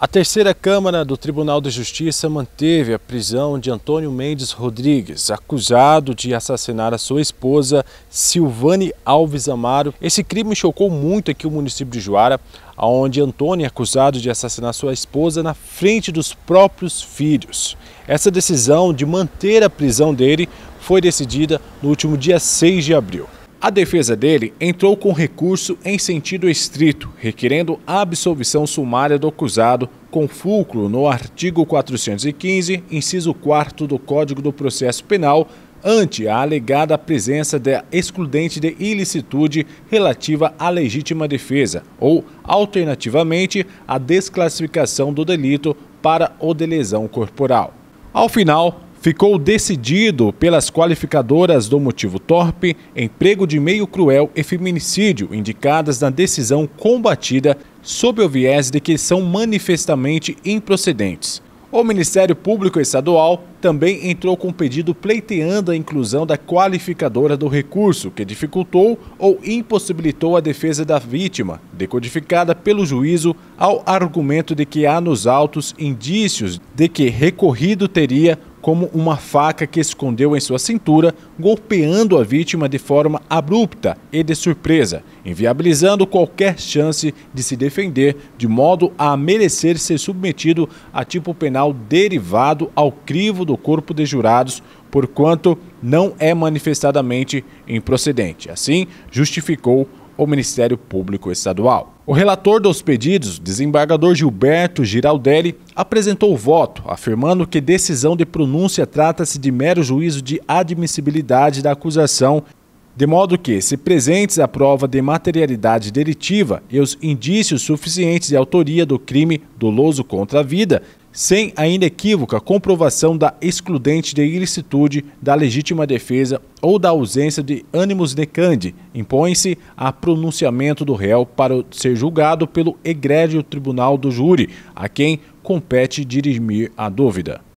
A terceira Câmara do Tribunal de Justiça manteve a prisão de Antônio Mendes Rodrigues, acusado de assassinar a sua esposa Silvane Alves Amaro. Esse crime chocou muito aqui o município de Juara, onde Antônio é acusado de assassinar sua esposa na frente dos próprios filhos. Essa decisão de manter a prisão dele foi decidida no último dia 6 de abril. A defesa dele entrou com recurso em sentido estrito, requerendo a absolvição sumária do acusado com fulcro no artigo 415, inciso 4 do Código do Processo Penal, ante a alegada presença da excludente de ilicitude relativa à legítima defesa, ou, alternativamente, a desclassificação do delito para o de lesão corporal. Ao final, ficou decidido pelas qualificadoras do motivo torpe, emprego de meio cruel e feminicídio, indicadas na decisão combatida sob o viés de que são manifestamente improcedentes. O Ministério Público Estadual também entrou com pedido pleiteando a inclusão da qualificadora do recurso, que dificultou ou impossibilitou a defesa da vítima, decodificada pelo juízo ao argumento de que há nos autos indícios de que recorrido teria como uma faca que escondeu em sua cintura, golpeando a vítima de forma abrupta e de surpresa, inviabilizando qualquer chance de se defender, de modo a merecer ser submetido a tipo penal derivado ao crivo do corpo de jurados porquanto não é manifestadamente improcedente. Assim, justificou o Ministério Público Estadual. O relator dos pedidos, desembargador Gilberto Giraldelli, apresentou o voto, afirmando que decisão de pronúncia trata-se de mero juízo de admissibilidade da acusação de modo que, se presentes a prova de materialidade delitiva e os indícios suficientes de autoria do crime doloso contra a vida, sem a inequívoca comprovação da excludente de ilicitude da legítima defesa ou da ausência de ânimos necandi, impõe-se a pronunciamento do réu para ser julgado pelo egrégio tribunal do júri, a quem compete dirimir a dúvida.